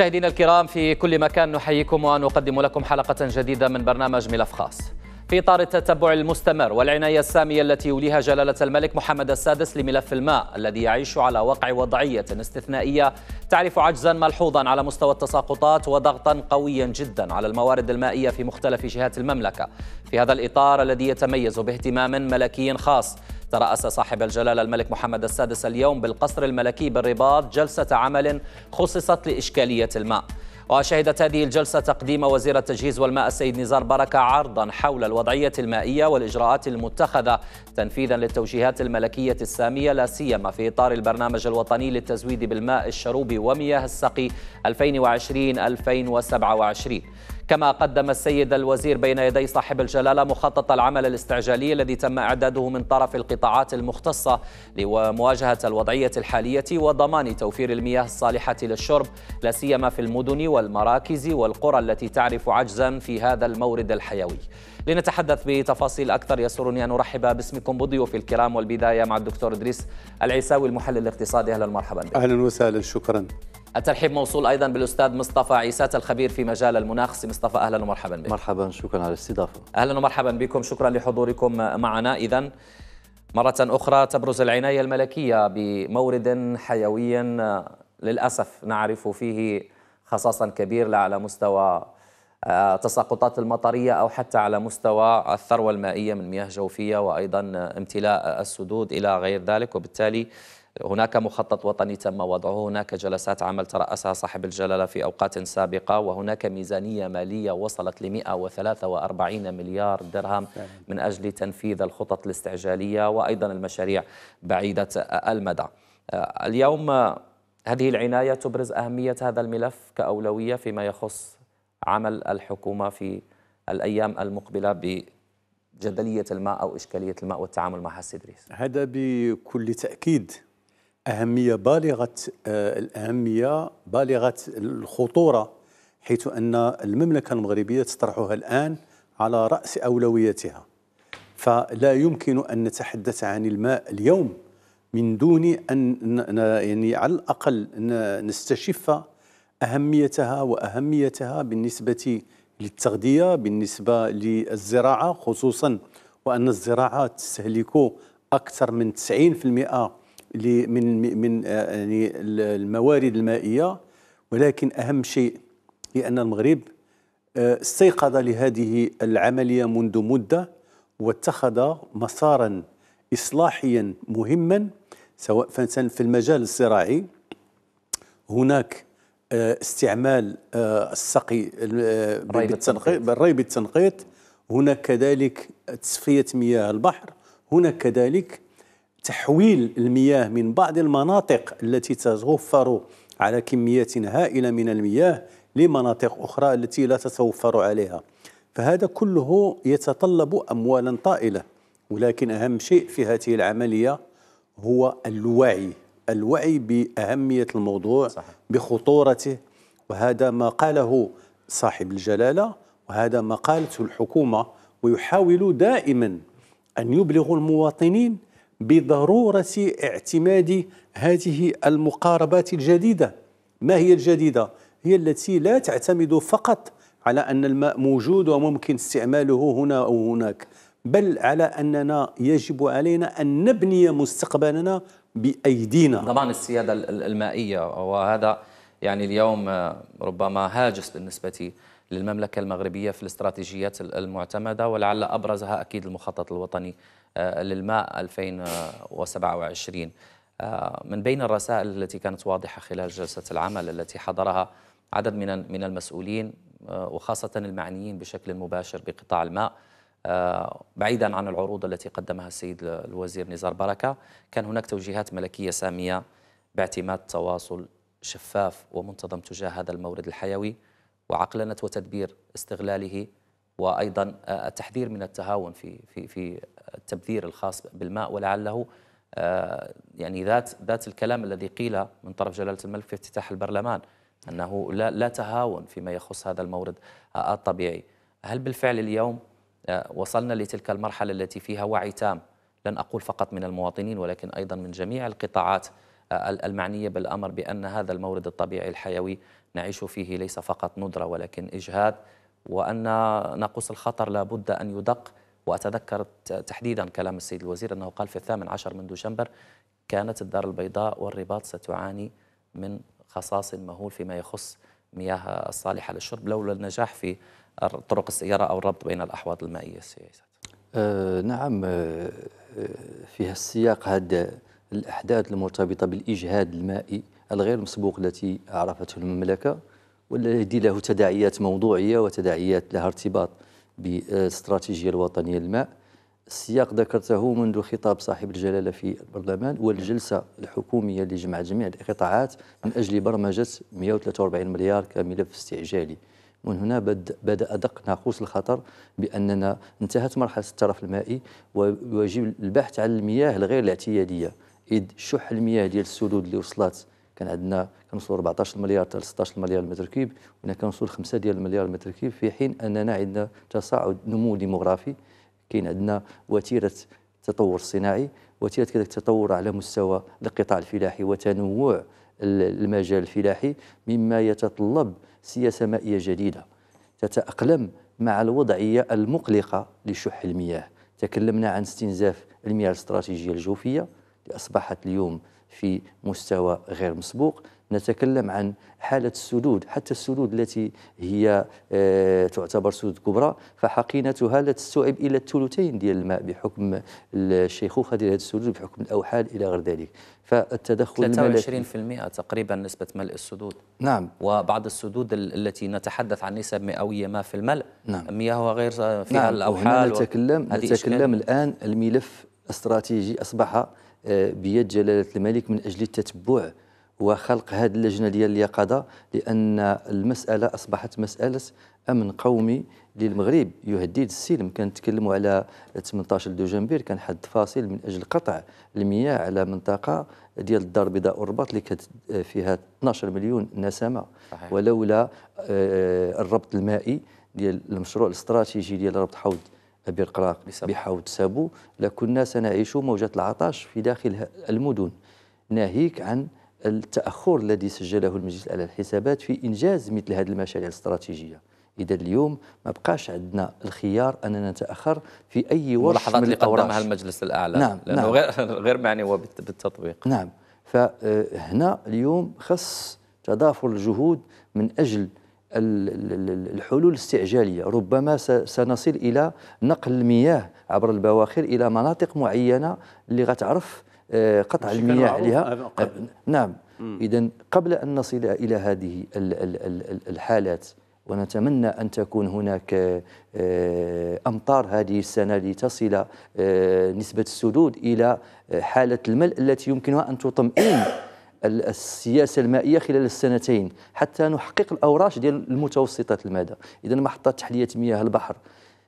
مشاهدينا الكرام في كل مكان نحييكم ونقدم لكم حلقة جديدة من برنامج ملف خاص في إطار التتبع المستمر والعناية السامية التي يوليها جلالة الملك محمد السادس لملف الماء الذي يعيش على وقع وضعية استثنائية تعرف عجزا ملحوظا على مستوى التساقطات وضغطا قويا جدا على الموارد المائية في مختلف جهات المملكة في هذا الإطار الذي يتميز باهتمام ملكي خاص ترأس صاحب الجلالة الملك محمد السادس اليوم بالقصر الملكي بالرباط جلسة عمل خصصت لإشكالية الماء وشهدت هذه الجلسة تقديم وزير التجهيز والماء السيد نزار بركة عرضا حول الوضعية المائية والإجراءات المتخذة تنفيذا للتوجيهات الملكية السامية لا سيما في إطار البرنامج الوطني للتزويد بالماء الشروب ومياه السقي 2020 2027 كما قدم السيد الوزير بين يدي صاحب الجلالة مخطط العمل الاستعجالي الذي تم إعداده من طرف القطاعات المختصة لمواجهة الوضعية الحالية وضمان توفير المياه الصالحة للشرب لا سيما في المدن والمراكز والقرى التي تعرف عجزا في هذا المورد الحيوي لنتحدث بتفاصيل أكثر يسرني أن أرحب باسمكم بضيوفي الكرام والبداية مع الدكتور إدريس العيساوي المحلل الاقتصادي أهلا مرحبا بك. أهلا وسهلا شكرا الترحيب موصول ايضا بالاستاذ مصطفى عيسات الخبير في مجال المناخ مصطفى اهلا ومرحبا بك مرحبا شكرا على الاستضافه اهلا ومرحبا بكم شكرا لحضوركم معنا اذا مره اخرى تبرز العنايه الملكيه بمورد حيوي للاسف نعرف فيه خصاصا كبير لا على مستوى التساقطات آه، المطرية أو حتى على مستوى الثروة المائية من مياه جوفية وأيضا امتلاء السدود إلى غير ذلك وبالتالي هناك مخطط وطني تم وضعه هناك جلسات عمل ترأسها صاحب الجلالة في أوقات سابقة وهناك ميزانية مالية وصلت ل 143 مليار درهم من أجل تنفيذ الخطط الاستعجالية وأيضا المشاريع بعيدة المدى آه، اليوم هذه العناية تبرز أهمية هذا الملف كأولوية فيما يخص عمل الحكومه في الايام المقبله بجدليه الماء او اشكاليه الماء والتعامل معها السيد هذا بكل تاكيد اهميه بالغه آه، الاهميه بالغه الخطوره حيث ان المملكه المغربيه تطرحها الان على راس اولوياتها فلا يمكن ان نتحدث عن الماء اليوم من دون ان يعني على الاقل نستشف اهميتها واهميتها بالنسبه للتغذيه بالنسبه للزراعه خصوصا وان الزراعه تستهلك اكثر من 90% من من آه، يعني الموارد المائيه ولكن اهم شيء لان المغرب آه، استيقظ لهذه العمليه منذ مده واتخذ مسارا اصلاحيا مهما سواء في المجال الزراعي هناك آه، استعمال آه، السقي آه، بالتنقيط بالري بالتنقيط هناك كذلك تصفية مياه البحر هناك كذلك تحويل المياه من بعض المناطق التي تتوفر على كميات هائلة من المياه لمناطق أخرى التي لا تتوفر عليها فهذا كله يتطلب أموالا طائلة ولكن أهم شيء في هذه العملية هو الوعي الوعي بأهمية الموضوع صحيح. بخطورته وهذا ما قاله صاحب الجلالة وهذا ما قالته الحكومة ويحاول دائما أن يبلغوا المواطنين بضرورة اعتماد هذه المقاربات الجديدة ما هي الجديدة؟ هي التي لا تعتمد فقط على أن الماء موجود وممكن استعماله هنا أو هناك بل على أننا يجب علينا أن نبني مستقبلنا بايدينا طبعا السياده المائيه وهذا يعني اليوم آه، ربما هاجس بالنسبه للمملكه المغربيه في الاستراتيجيات المعتمده ولعل ابرزها اكيد المخطط الوطني آه، للماء 2027 آه، من بين الرسائل التي كانت واضحه خلال جلسه العمل التي حضرها عدد من من المسؤولين وخاصه المعنيين بشكل مباشر بقطاع الماء آه، بعيدا عن العروض التي قدمها السيد الوزير نزار بركة كان هناك توجيهات ملكية سامية باعتماد تواصل شفاف ومنتظم تجاه هذا المورد الحيوي وعقلنة وتدبير استغلاله وايضا آه، التحذير من التهاون في في في التبذير الخاص بالماء ولعله آه، يعني ذات ذات الكلام الذي قيل من طرف جلاله الملك في افتتاح البرلمان انه لا لا تهاون فيما يخص هذا المورد الطبيعي هل بالفعل اليوم وصلنا لتلك المرحلة التي فيها وعي تام لن أقول فقط من المواطنين ولكن أيضا من جميع القطاعات آه، المعنية بالأمر بأن هذا المورد الطبيعي الحيوي نعيش فيه ليس فقط ندرة ولكن إجهاد وأن ناقوس الخطر لابد أن يدق وأتذكر تحديدا كلام السيد الوزير أنه قال في الثامن عشر من دشنبر كانت الدار البيضاء والرباط ستعاني من خصاص مهول فيما يخص مياه الصالحة للشرب لولا النجاح في طرق السيارة أو الربط بين الأحواض المائية السياسات آه نعم أه، أه، في السياق هذا الأحداث المرتبطة بالإجهاد المائي الغير مسبوق التي عرفته المملكة والذي له تداعيات موضوعية وتداعيات لها ارتباط بالاستراتيجية الوطنية للماء السياق ذكرته منذ خطاب صاحب الجلالة في البرلمان والجلسة الحكومية اللي جمعت جميع القطاعات من أجل برمجة 143 مليار كملف استعجالي ومن هنا بدأ دق ناقوس الخطر بأننا انتهت مرحلة الترف المائي ويجب البحث عن المياه الغير الاعتيادية إذ شح المياه ديال السدود اللي وصلت كان عندنا كنوصلوا 14 مليار حتى 16 مليار متر كيب وهنا كنوصلوا 5 ديال مليار متر كيب في حين أننا عندنا تصاعد نمو ديموغرافي كاين عندنا وتيرة التطور الصناعي وتيرة كذلك التطور على مستوى القطاع الفلاحي وتنوع المجال الفلاحي مما يتطلب سياسة مائية جديدة تتأقلم مع الوضعية المقلقة لشح المياه تكلمنا عن استنزاف المياه الاستراتيجية الجوفية اللي أصبحت اليوم في مستوى غير مسبوق نتكلم عن حالة السدود حتى السدود التي هي آه، تعتبر سدود كبرى فحقينتها لا تستوعب إلى الثلثين ديال الماء بحكم الشيخوخة ديال هذه السدود بحكم الأوحال إلى غير ذلك فالتدخل 23% تقريبا نسبة ملء السدود نعم وبعض السدود التي نتحدث عن نسب مئوية ما في الملء نعم مياه وغير فيها نعم. الأوحال نتكلم, و... نتكلم الآن الملف استراتيجي أصبح آه، بيد جلاله الملك من اجل التتبع وخلق هذه اللجنه ديال اليقظه لان المساله اصبحت مساله امن قومي للمغرب يهدد السلم كنتكلموا على 18 دجنبير كان حد فاصل من اجل قطع المياه على منطقه ديال الدار البيضاء والرباط اللي كانت آه، فيها 12 مليون نسمه ولولا آه، الربط المائي ديال المشروع الاستراتيجي ديال ربط حوض أبي القراق بحة وتسابو لكنا سنعيش موجة العطاش في داخل المدن ناهيك عن التأخر الذي سجله المجلس على الحسابات في إنجاز مثل هذه المشاريع الاستراتيجية إذا اليوم ما بقاش عندنا الخيار أننا نتأخر في أي ورش اللحظات اللي قدمها المجلس الأعلى نعم لأنه نعم غير غير معني هو بالتطبيق نعم فهنا اليوم خص تضافر الجهود من أجل الحلول الاستعجالية ربما سنصل إلى نقل المياه عبر البواخر إلى مناطق معينة اللي غتعرف آه، قطع المياه عليها آه، آه، نعم إذا قبل أن نصل إلى هذه الحالات ونتمنى أن تكون هناك أمطار هذه السنة لتصل نسبة السدود إلى حالة الملء التي يمكنها أن تطمئن السياسه المائيه خلال السنتين حتى نحقق الاوراش ديال المتوسطات المدى اذا محطه تحليه مياه البحر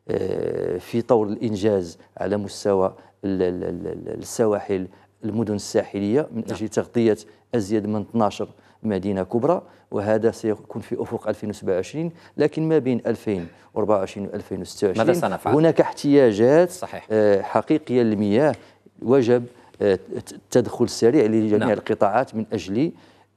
آه، في طور الانجاز على مستوى السواحل المدن الساحليه من اجل تغطيه ازيد من 12 مدينه كبرى وهذا سيكون في افق 2027 لكن ما بين 2024 و 2026 ماذا سنفعل؟ هناك احتياجات صحيح. آه، حقيقيه للمياه وجب التدخل السريع لجميع نعم. القطاعات من أجل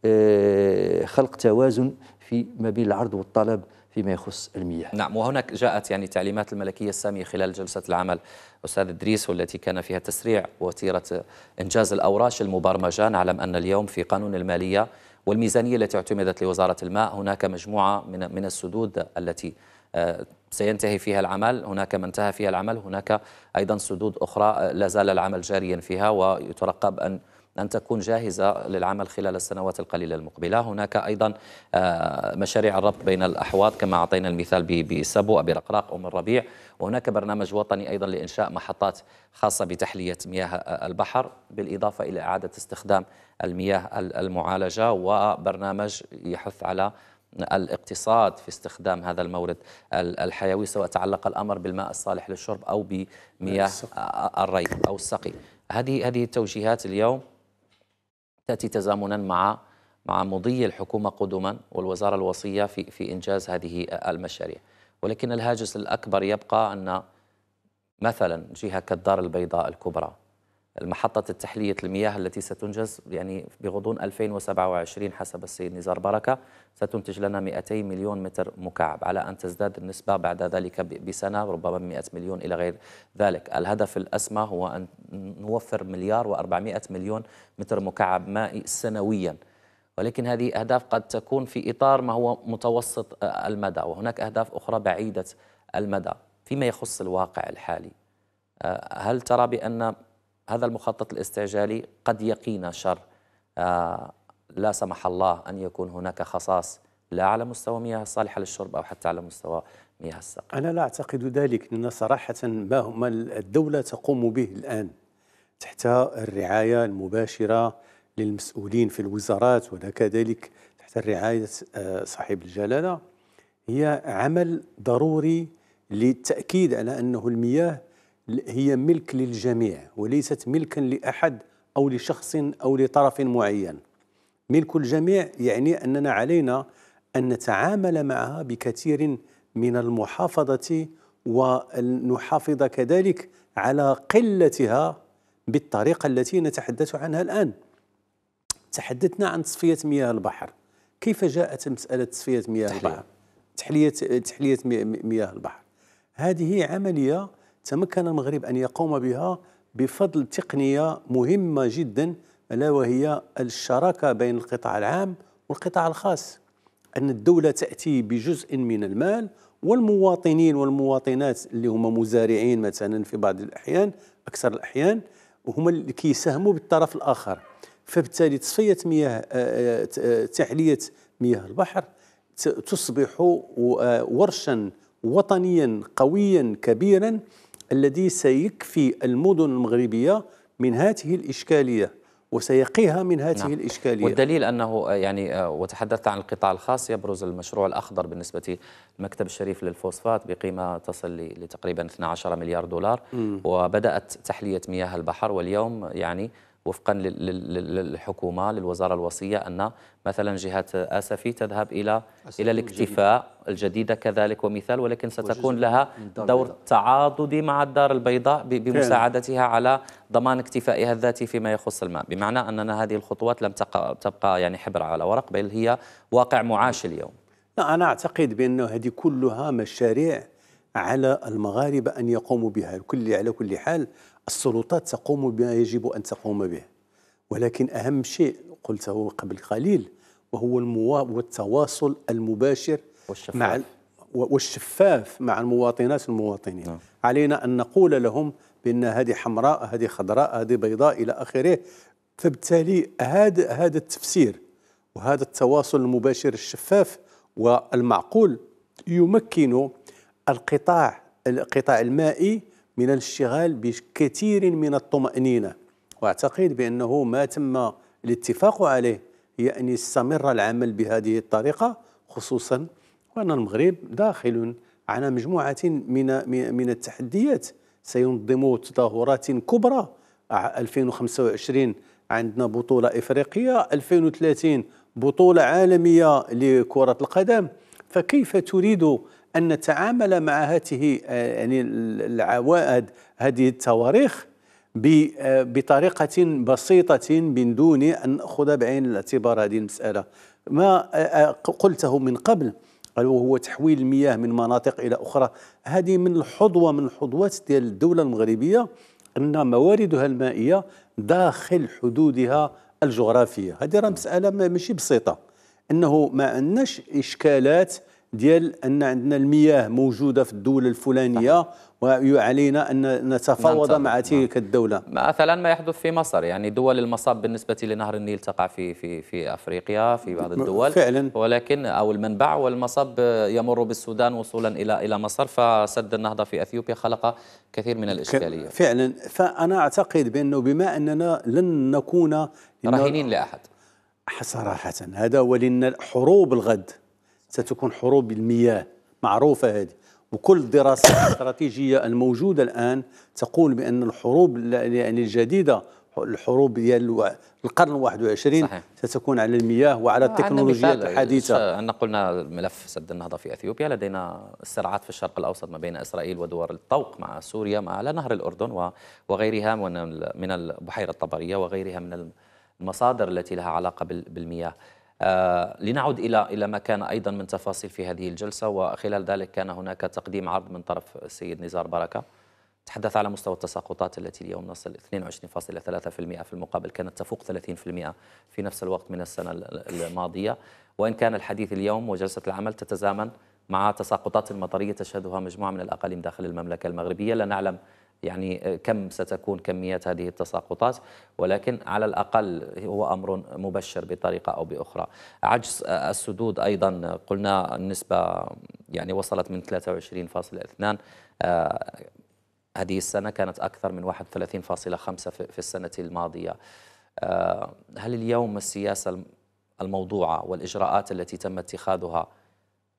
آه، خلق توازن في ما بين العرض والطلب فيما يخص المياه نعم وهناك جاءت يعني تعليمات الملكية السامية خلال جلسة العمل أستاذ إدريس والتي كان فيها تسريع وتيرة إنجاز الأوراش المبرمجة نعلم أن اليوم في قانون المالية والميزانية التي اعتمدت لوزارة الماء هناك مجموعة من من السدود التي سينتهي فيها العمل هناك من انتهى فيها العمل هناك أيضا سدود أخرى لا زال العمل جاريا فيها ويترقب أن أن تكون جاهزة للعمل خلال السنوات القليلة المقبلة هناك أيضا آه، مشاريع الربط بين الأحواض كما أعطينا المثال بسبو أبي رقراق أم الربيع وهناك برنامج وطني أيضا لإنشاء محطات خاصة بتحلية مياه البحر بالإضافة إلى إعادة استخدام المياه المعالجة وبرنامج يحث على الاقتصاد في استخدام هذا المورد الحيوي سواء تعلق الأمر بالماء الصالح للشرب أو بمياه الري أو السقي هذه هذه التوجيهات اليوم تأتي تزامنا مع مع مضي الحكومة قدما والوزارة الوصية في في إنجاز هذه المشاريع ولكن الهاجس الأكبر يبقى أن مثلا جهة كالدار البيضاء الكبرى المحطة التحلية المياه التي ستنجز يعني بغضون 2027 حسب السيد نزار بركة ستنتج لنا 200 مليون متر مكعب على أن تزداد النسبة بعد ذلك بسنة ربما 100 مليون إلى غير ذلك الهدف الأسمى هو أن نوفر مليار و400 مليون متر مكعب مائي سنوياً ولكن هذه أهداف قد تكون في إطار ما هو متوسط آه، المدى وهناك أهداف أخرى بعيدة المدى فيما يخص الواقع الحالي آه، هل ترى بأن هذا المخطط الاستعجالي قد يقينا شر آه، لا سمح الله أن يكون هناك خصاص لا على مستوى مياه الصالحة للشرب أو حتى على مستوى مياه السقي أنا لا أعتقد ذلك لأن صراحة ما, هم الدولة تقوم به الآن تحت الرعاية المباشرة للمسؤولين في الوزارات وكذلك تحت الرعاية آه، صاحب الجلالة هي عمل ضروري للتأكيد على أنه المياه هي ملك للجميع وليست ملكا لأحد أو لشخص أو لطرف معين ملك الجميع يعني أننا علينا أن نتعامل معها بكثير من المحافظة ونحافظ كذلك على قلتها بالطريقة التي نتحدث عنها الآن تحدثنا عن تصفية مياه البحر كيف جاءت مسألة تصفية مياه تحلية. البحر تحلية, تحلية مياه البحر هذه عملية تمكن المغرب أن يقوم بها بفضل تقنية مهمة جدا ألا وهي الشراكة بين القطاع العام والقطاع الخاص أن الدولة تأتي بجزء من المال والمواطنين والمواطنات اللي هما مزارعين مثلا في بعض الأحيان أكثر الأحيان هما اللي كيساهموا بالطرف الآخر فبالتالي تصفية مياه آه، آه، تحلية مياه البحر تصبح آه، ورشا وطنيا قويا كبيرا الذي سيكفي المدن المغربية من هذه الإشكالية وسيقيها من هذه نعم. الإشكالية والدليل أنه آه، يعني آه، وتحدثت عن القطاع الخاص يبرز المشروع الأخضر بالنسبة للمكتب الشريف للفوسفات بقيمة تصل لتقريبا 12 مليار دولار م. وبدأت تحلية مياه البحر واليوم يعني وفقا للحكومه للوزاره الوصيه ان مثلا جهه اسفي تذهب الى الى الاكتفاء الجديده كذلك ومثال ولكن ستكون لها دور تعاضدي مع الدار البيضاء بمساعدتها على ضمان اكتفائها الذاتي فيما يخص الماء بمعنى اننا هذه الخطوات لم تبقى يعني حبر على ورق بل هي واقع معاش اليوم لا انا اعتقد بانه هذه كلها مشاريع على المغاربه ان يقوموا بها كل على كل حال السلطات تقوم بما يجب أن تقوم به ولكن أهم شيء قلته قبل قليل وهو والتواصل المباشر والشفاف. مع والشفاف مع المواطنات والمواطنين نعم. علينا أن نقول لهم بأن هذه حمراء هذه خضراء هذه بيضاء إلى آخره فبالتالي هذا هذا التفسير وهذا التواصل المباشر الشفاف والمعقول يمكن القطاع القطاع المائي من الاشتغال بكثير من الطمأنينة وأعتقد بأنه ما تم الاتفاق عليه هي يعني أن يستمر العمل بهذه الطريقة خصوصا وأن المغرب داخل على مجموعة من من التحديات سينظم تظاهرات كبرى 2025 عندنا بطولة إفريقية 2030 بطولة عالمية لكرة القدم فكيف تريد أن نتعامل مع هذه آه، يعني العوائد هذه التواريخ آه، بطريقة بسيطة من دون أن نأخذ بعين الاعتبار هذه المسألة ما آه، قلته من قبل وهو تحويل المياه من مناطق إلى أخرى هذه من الحظوة من الحظوات ديال الدولة المغربية أن مواردها المائية داخل حدودها الجغرافية هذه راه مسألة ماشي بسيطة أنه ما عندناش إشكالات ديال ان عندنا المياه موجوده في الدوله الفلانيه وعلينا ان نتفاوض مع تلك نعم. الدوله مثلا ما يحدث في مصر يعني دول المصاب بالنسبه لنهر النيل تقع في في في افريقيا في بعض الدول فعلا ولكن او المنبع والمصب يمر بالسودان وصولا الى الى مصر فسد النهضه في اثيوبيا خلق كثير من الاشكاليه فعلا فانا اعتقد بانه بما اننا لن نكون رهينين لاحد صراحه هذا ولن حروب الغد ستكون حروب المياه معروفة هذه وكل الدراسات الاستراتيجية الموجودة الآن تقول بأن الحروب يعني الجديدة الحروب ديال القرن 21 صحيح. ستكون على المياه وعلى التكنولوجيات الحديثه أن قلنا ملف سد النهضه في اثيوبيا لدينا الصراعات في الشرق الاوسط ما بين اسرائيل ودول الطوق مع سوريا مع على نهر الاردن وغيرها من البحيره الطبريه وغيرها من المصادر التي لها علاقه بالمياه آه، لنعود إلى إلى ما كان أيضا من تفاصيل في هذه الجلسة وخلال ذلك كان هناك تقديم عرض من طرف السيد نزار بركة تحدث على مستوى التساقطات التي اليوم نصل 22.3% في المقابل كانت تفوق 30% في نفس الوقت من السنة الماضية وإن كان الحديث اليوم وجلسة العمل تتزامن مع تساقطات مطرية تشهدها مجموعة من الأقاليم داخل المملكة المغربية لا نعلم يعني آه، كم ستكون كميات هذه التساقطات ولكن على الأقل هو أمر مبشر بطريقة أو بأخرى عجز آه، السدود أيضا آه، قلنا النسبة يعني وصلت من 23.2 هذه السنة كانت أكثر من 31.5 في السنة الماضية هل اليوم السياسة الموضوعة والإجراءات التي تم اتخاذها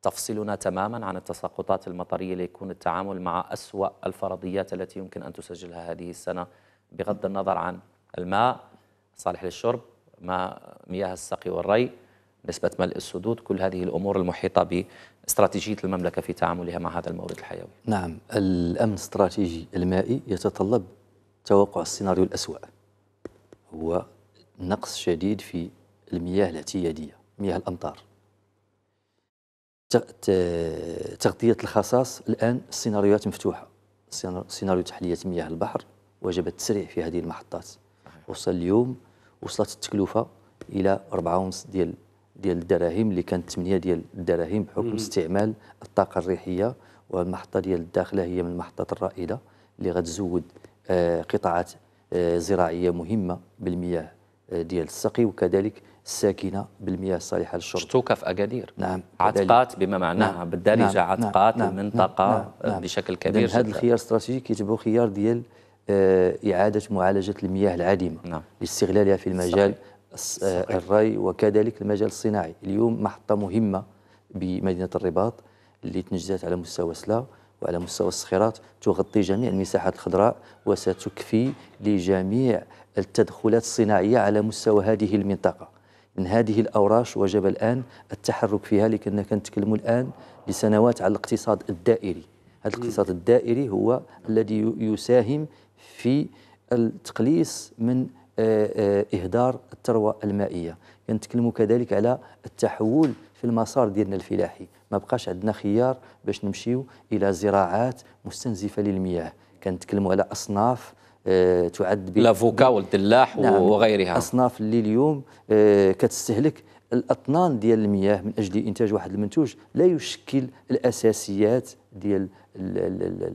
تفصلنا تماما عن التساقطات المطرية ليكون التعامل مع أسوأ الفرضيات التي يمكن أن تسجلها هذه السنة بغض النظر عن الماء صالح للشرب ماء مياه السقي والري نسبة ملء السدود كل هذه الأمور المحيطة باستراتيجية المملكة في تعاملها مع هذا المورد الحيوي نعم الأمن الاستراتيجي المائي يتطلب توقع السيناريو الأسوأ هو نقص شديد في المياه الاعتياديه مياه الأمطار تغطية الخصاص الآن السيناريوهات مفتوحة سيناريو تحلية مياه البحر وجب التسريع في هذه المحطات وصل اليوم وصلت التكلفة إلى ونص ديال ديال الدراهم اللي كانت 8 ديال الدراهم بحكم استعمال الطاقة الريحية والمحطة ديال الداخلة هي من المحطات الرائدة اللي غتزود آه، قطاعات آه، زراعية مهمة بالمياه آه، ديال السقي وكذلك الساكنه بالمياه الصالحه للشرب شتوكه في اكادير نعم عتقات بما معناها نعم. بالدارجه نعم. عتقات نعم. المنطقه نعم، نعم،, نعم. نعم. بشكل كبير هذا الخيار الاستراتيجي كيتبعو خيار ديال آه، اعاده معالجه المياه العديمه نعم. لاستغلالها في المجال آه، صحيح. الري وكذلك المجال الصناعي اليوم محطه مهمه بمدينه الرباط اللي تنجزات على مستوى سلا وعلى مستوى الصخيرات تغطي جميع المساحات الخضراء وستكفي لجميع التدخلات الصناعيه على مستوى هذه المنطقه من هذه الأوراش وجب الآن التحرك فيها لكننا كنتكلموا الآن لسنوات على الاقتصاد الدائري هذا الاقتصاد الدائري هو الذي يساهم في التقليص من آه، آه، إهدار الثروة المائية كنتكلموا كذلك على التحول في المسار ديالنا الفلاحي ما بقاش عندنا خيار باش نمشيو إلى زراعات مستنزفة للمياه كنتكلموا على أصناف آه، تعد لافوكا والدلاح نعم وغيرها اصناف اللي اليوم آه، كتستهلك الاطنان ديال المياه من اجل انتاج واحد المنتوج لا يشكل الاساسيات ديال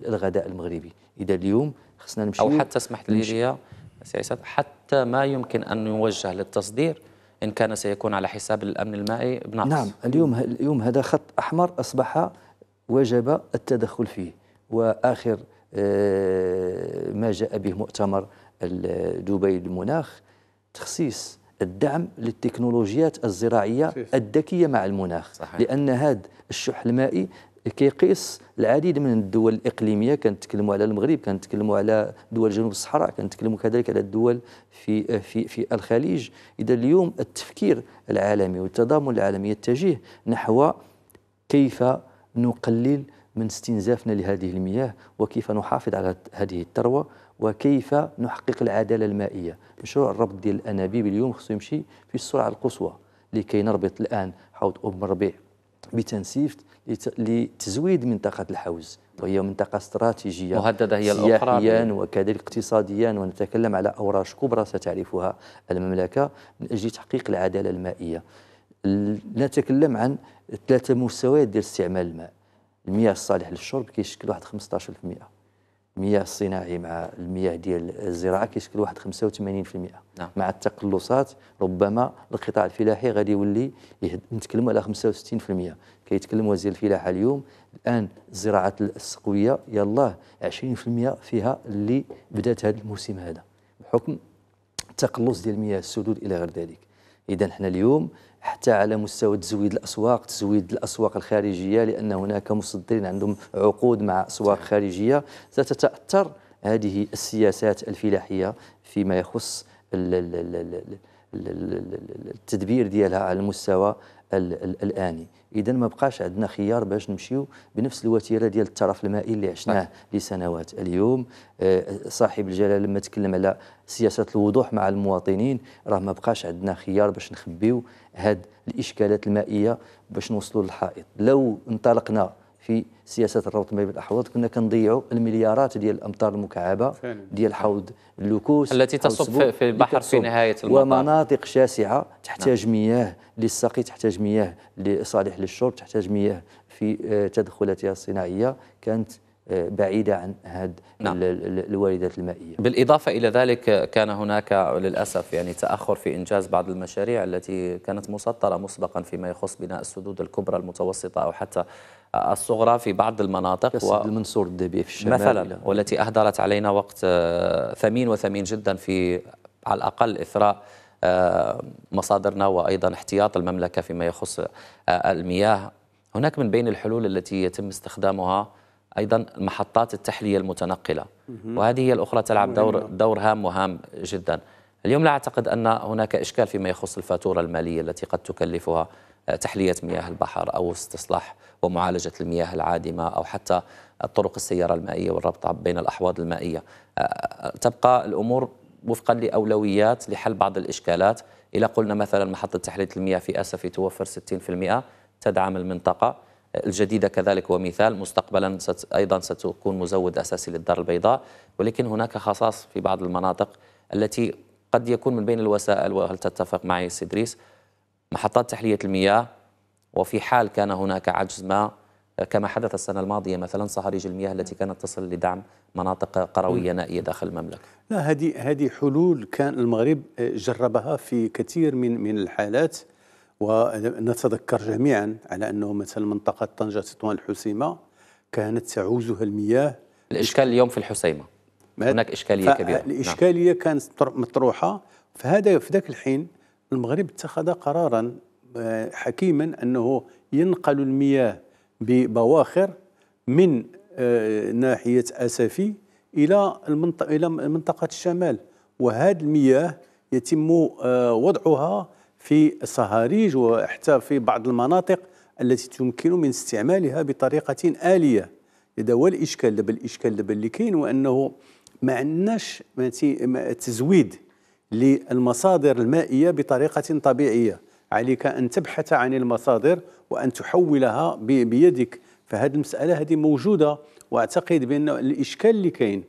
الغذاء المغربي اذا اليوم خصنا نمشي او حتى سمحت لي ليا سياسات حتى ما يمكن ان يوجه للتصدير ان كان سيكون على حساب الامن المائي بنقص نعم اليوم اليوم هذا خط احمر اصبح وجب التدخل فيه واخر آه، ما جاء به مؤتمر دبي المناخ تخصيص الدعم للتكنولوجيات الزراعيه الذكيه مع المناخ صحيح. لان هذا الشح المائي كيقيس العديد من الدول الإقليمية كنتكلموا على المغرب كنتكلموا على دول جنوب الصحراء كنتكلموا كذلك على الدول في في في الخليج إذا اليوم التفكير العالمي والتضامن العالمي يتجه نحو كيف نقلل من استنزافنا لهذه المياه وكيف نحافظ على هذه الثروة وكيف نحقق العدالة المائية مشروع الربط ديال الأنابيب اليوم خصو يمشي في السرعة القصوى لكي نربط الآن حوض أم الربيع بتنسيف لتزويد منطقة الحوز وهي منطقة استراتيجية مهددة هي الأخرى وكذلك اقتصاديا ونتكلم على أوراش كبرى ستعرفها المملكة من أجل تحقيق العدالة المائية نتكلم عن ثلاثة مستويات ديال استعمال الماء المياه الصالحه للشرب كيشكل واحد 15% المياه الصناعي مع المياه ديال الزراعه كيشكل واحد 85% نعم. مع التقلصات ربما القطاع الفلاحي غادي يولي نتكلموا على 65% كيتكلم وزير الفلاحه اليوم الان الزراعه السقويه يلاه 20% فيها اللي بدات هذا الموسم هذا بحكم التقلص ديال مياه السدود الى غير ذلك اذا حنا اليوم حتى على مستوى تزويد الاسواق تزويد الاسواق الخارجيه لان هناك مصدرين عندهم عقود مع اسواق خارجيه ستتاثر هذه السياسات الفلاحيه فيما يخص التدبير ديالها على المستوى الاني اذا ما بقاش عندنا خيار باش نمشيو بنفس الوتيره ديال الترف المائي اللي عشناه لسنوات اليوم آه، صاحب الجلاله لما تكلم على سياسه الوضوح مع المواطنين راه ما بقاش عندنا خيار باش نخبيو هاد الاشكالات المائيه باش نوصلوا للحائط لو انطلقنا في سياسه الربط ما بين الاحواض كنا كنضيعوا المليارات ديال الامطار المكعبه ديال حوض اللوكوس التي تصب في البحر في نهايه المطاف ومناطق شاسعه تحتاج نعم. مياه للسقي تحتاج مياه صالح للشرب تحتاج مياه في آه، تدخلاتها الصناعيه كانت بعيدة عن هذه نعم. الواردات المائية بالإضافة إلى ذلك كان هناك للأسف يعني تأخر في إنجاز بعض المشاريع التي كانت مسطرة مسبقا فيما يخص بناء السدود الكبرى المتوسطة أو حتى الصغرى في بعض المناطق و... المنصور الدبي في الشمال مثلا والتي أهدرت علينا وقت آه، ثمين وثمين جدا في على الأقل إثراء آه، مصادرنا وأيضا احتياط المملكة فيما يخص آه، المياه هناك من بين الحلول التي يتم استخدامها ايضا محطات التحليه المتنقله وهذه هي الاخرى تلعب دور دور هام وهام جدا اليوم لا اعتقد ان هناك اشكال فيما يخص الفاتوره الماليه التي قد تكلفها آه، تحليه مياه البحر او استصلاح ومعالجه المياه العادمه او حتى الطرق السياره المائيه والربط بين الاحواض المائيه آه، آه، تبقى الامور وفقا لاولويات لحل بعض الاشكالات الى قلنا مثلا محطه تحليه المياه في اسفي توفر 60% تدعم المنطقه الجديدة كذلك هو مثال مستقبلا أيضا ستكون مزود أساسي للدار البيضاء ولكن هناك خصاص في بعض المناطق التي قد يكون من بين الوسائل وهل تتفق معي سيدريس محطات تحلية المياه وفي حال كان هناك عجز ما كما حدث السنة الماضية مثلا صهاريج المياه التي كانت تصل لدعم مناطق قروية نائية داخل المملكة لا هذه هذه حلول كان المغرب جربها في كثير من من الحالات ونتذكر جميعا على أنه مثلا منطقة طنجة تطوان الحسيمة كانت تعوزها المياه الإشكال اليوم في الحسيمة هناك إشكالية كبيرة نعم. الإشكالية نعم. كانت مطروحة فهذا في ذاك الحين المغرب اتخذ قرارا آه، حكيما أنه ينقل المياه ببواخر من آه، ناحية أسافي إلى المنطقة إلى منطقة الشمال وهذه المياه يتم آه، وضعها في صهاريج وحتى في بعض المناطق التي تمكن من استعمالها بطريقة آلية هذا هو الإشكال دابا الإشكال دابا اللي كاين هو أنه ما عندناش تزويد للمصادر المائية بطريقة طبيعية عليك أن تبحث عن المصادر وأن تحولها بيدك فهذه المسألة هذه موجودة وأعتقد بأن الإشكال اللي كاين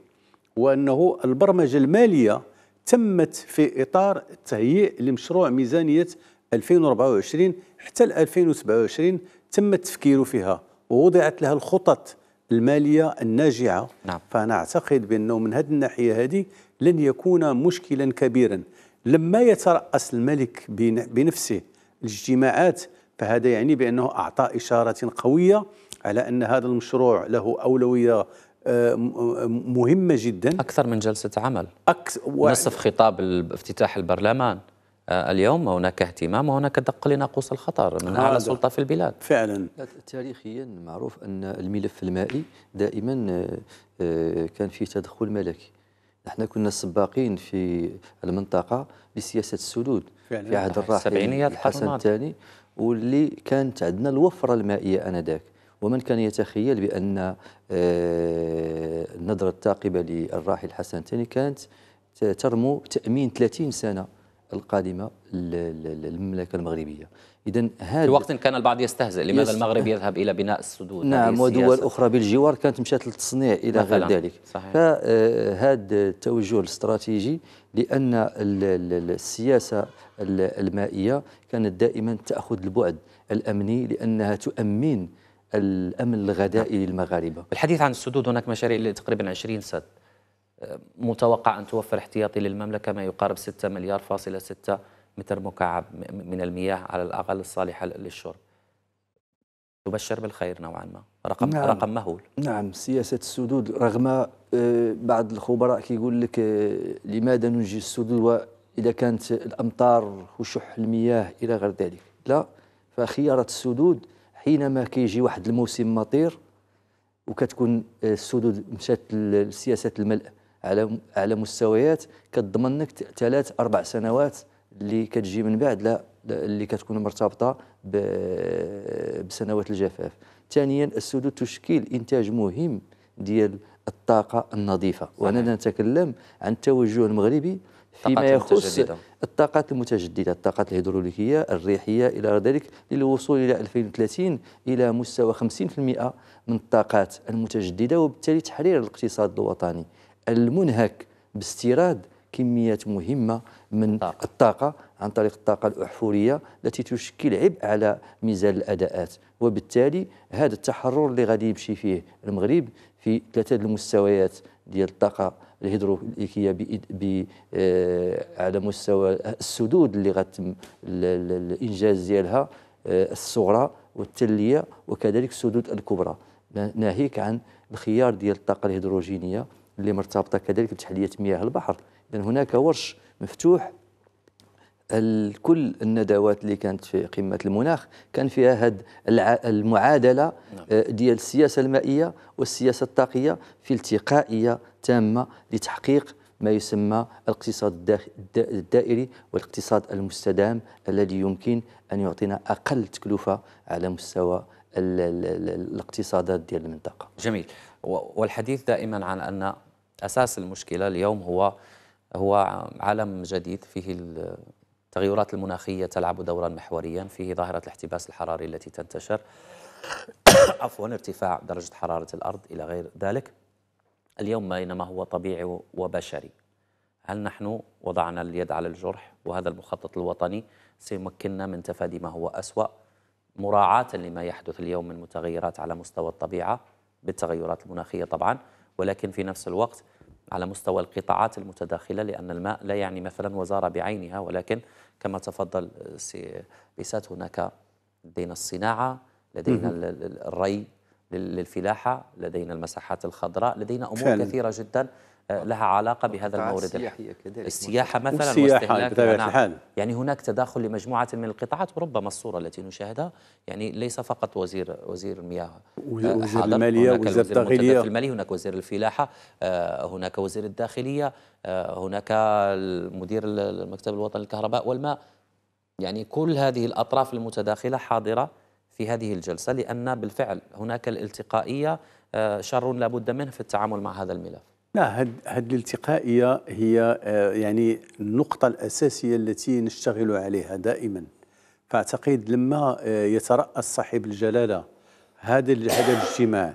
هو أنه البرمجة المالية تمت في اطار تهيئ لمشروع ميزانيه 2024 حتى 2027 تم التفكير فيها ووضعت لها الخطط الماليه الناجعه نعم. فانا اعتقد بانه من هذه الناحيه هذه لن يكون مشكلا كبيرا لما يتراس الملك بنفسه الاجتماعات فهذا يعني بانه اعطى اشاره قويه على ان هذا المشروع له اولويه آه، آه، مهمة جدا أكثر من جلسة عمل أكس... و... نصف خطاب افتتاح البرلمان آه، اليوم هناك اهتمام وهناك دق لناقوس الخطر من اعلى سلطه في البلاد فعلا تاريخيا معروف ان الملف المائي دائما كان فيه تدخل ملكي نحن كنا سباقين في المنطقه بسياسه السدود في عهد الراحل السبعينيات الحسن الثاني واللي كانت عندنا الوفره المائيه انذاك ومن كان يتخيل بأن آه، النظرة الثاقبة للراحل حسن الثاني كانت ترمو تأمين 30 سنة القادمة للمملكة المغربية إذا هذا في وقت كان البعض يستهزئ لماذا يست... المغرب يذهب إلى بناء السدود نعم ودول أخرى بالجوار كانت مشات للتصنيع إلى غير ذلك فهذا آه، التوجه الاستراتيجي لأن السياسة المائية كانت دائما تأخذ البعد الأمني لأنها تؤمن الامن الغذائي للمغاربه. الحديث عن السدود هناك مشاريع تقريبا 20 سد متوقع ان توفر احتياطي للمملكه ما يقارب 6 مليار فاصلة 6 متر مكعب من المياه على الاقل الصالحه للشرب. تبشر بالخير نوعا ما رقم نعم. رقم مهول نعم سياسه السدود رغم آه، بعض الخبراء كيقول لك آه، لماذا ننجي السدود واذا كانت الامطار وشح المياه الى غير ذلك لا فخيارة السدود حينما كيجي واحد الموسم مطير وكتكون آه، السدود مشات لسياسه الملء على على مستويات كتضمن لك ثلاث اربع سنوات اللي كتجي من بعد لا اللي كتكون مرتبطه بسنوات الجفاف ثانيا السدود تشكل انتاج مهم ديال الطاقه النظيفه وانا نتكلم عن التوجه المغربي فيما يخص الطاقات المتجددة الطاقات الهيدروليكية الريحية إلى غير ذلك للوصول إلى 2030 إلى مستوى 50% من الطاقات المتجددة وبالتالي تحرير الاقتصاد الوطني المنهك باستيراد كميات مهمة من طاقة. الطاقة عن طريق الطاقة الأحفورية التي تشكل عبء على ميزان الأداءات وبالتالي هذا التحرر اللي غادي يمشي فيه المغرب في ثلاثة المستويات ديال الطاقه الهيدروفيليكيه آه، على مستوى السدود اللي غتم الانجاز ديالها آه، الصغرى والتليه وكذلك السدود الكبرى ناهيك عن الخيار ديال الطاقه الهيدروجينيه اللي مرتبطه كذلك بتحليه مياه البحر اذا هناك ورش مفتوح كل الندوات اللي كانت في قمه المناخ كان فيها هاد المعادله نعم. آه، ديال السياسه المائيه والسياسه الطاقيه في التقائيه تامه لتحقيق ما يسمى الاقتصاد الدائري والاقتصاد المستدام الذي يمكن ان يعطينا اقل تكلفه على مستوى الاقتصادات ديال المنطقه. جميل والحديث دائما عن ان اساس المشكله اليوم هو هو عالم جديد فيه التغيرات المناخية تلعب دورا محوريا فيه ظاهرة الاحتباس الحراري التي تنتشر عفوا ارتفاع درجة حرارة الأرض إلى غير ذلك اليوم بينما هو طبيعي وبشري هل نحن وضعنا اليد على الجرح وهذا المخطط الوطني سيمكننا من تفادي ما هو أسوأ مراعاة لما يحدث اليوم من متغيرات على مستوى الطبيعة بالتغيرات المناخية طبعا ولكن في نفس الوقت على مستوى القطاعات المتداخلة لأن الماء لا يعني مثلا وزارة بعينها ولكن كما تفضل سي بيسات هناك لدينا الصناعة لدينا الري للفلاحة لدينا المساحات الخضراء لدينا أمور فعلا. كثيرة جدا لها علاقة بهذا المورد السياحة مثلا والسياحة نعم يعني هناك تداخل لمجموعة من القطاعات وربما الصورة التي نشاهدها يعني ليس فقط وزير وزير المياه وزير آه، المالية وزير الداخلية المالي المالية هناك وزير الفلاحة آه، هناك وزير الداخلية آه، هناك مدير المكتب الوطني للكهرباء والماء يعني كل هذه الأطراف المتداخلة حاضرة في هذه الجلسة لأن بالفعل هناك الالتقائية شر لا بد منه في التعامل مع هذا الملف لا هاد, هاد الالتقائية هي آه، يعني النقطة الأساسية التي نشتغل عليها دائما فأعتقد لما آه، يترأس صاحب الجلالة هذا هذا الاجتماع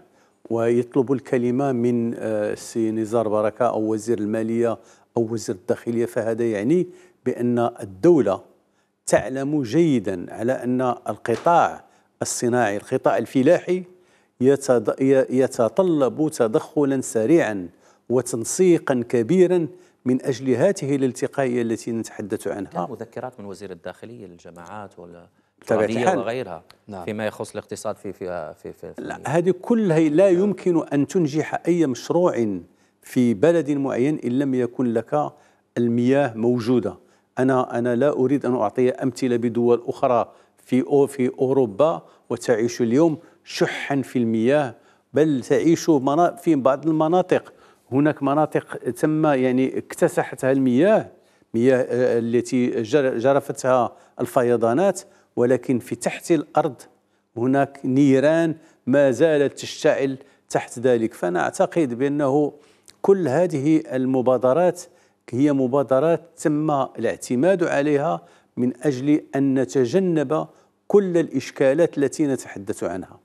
ويطلب الكلمة من آه، السي نزار بركة أو وزير المالية أو وزير الداخلية فهذا يعني بأن الدولة تعلم جيدا على أن القطاع الصناعي القطاع الفلاحي يتطلب تدخلا سريعا وتنسيقا كبيرا من أجل هاته الالتقائية التي نتحدث عنها كان مذكرات من وزير الداخلية للجماعات ولا وغيرها نعم. فيما يخص الاقتصاد في في في, في, في لا هذه كلها لا يمكن أن تنجح أي مشروع في بلد معين إن لم يكن لك المياه موجودة أنا أنا لا أريد أن أعطي أمثلة بدول أخرى في أو في أوروبا وتعيش اليوم شحا في المياه بل تعيش في بعض المناطق هناك مناطق تم يعني اكتسحتها المياه مياه آه، التي جرفتها الفيضانات ولكن في تحت الارض هناك نيران ما زالت تشتعل تحت ذلك فانا اعتقد بانه كل هذه المبادرات هي مبادرات تم الاعتماد عليها من اجل ان نتجنب كل الاشكالات التي نتحدث عنها.